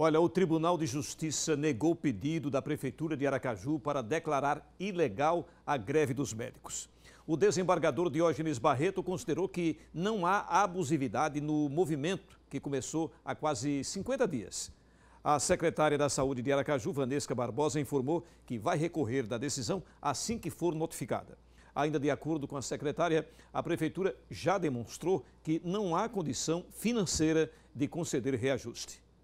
Olha, o Tribunal de Justiça negou o pedido da Prefeitura de Aracaju para declarar ilegal a greve dos médicos. O desembargador Diógenes Barreto considerou que não há abusividade no movimento que começou há quase 50 dias. A secretária da Saúde de Aracaju, Vanesca Barbosa, informou que vai recorrer da decisão assim que for notificada. Ainda de acordo com a secretária, a Prefeitura já demonstrou que não há condição financeira de conceder reajuste.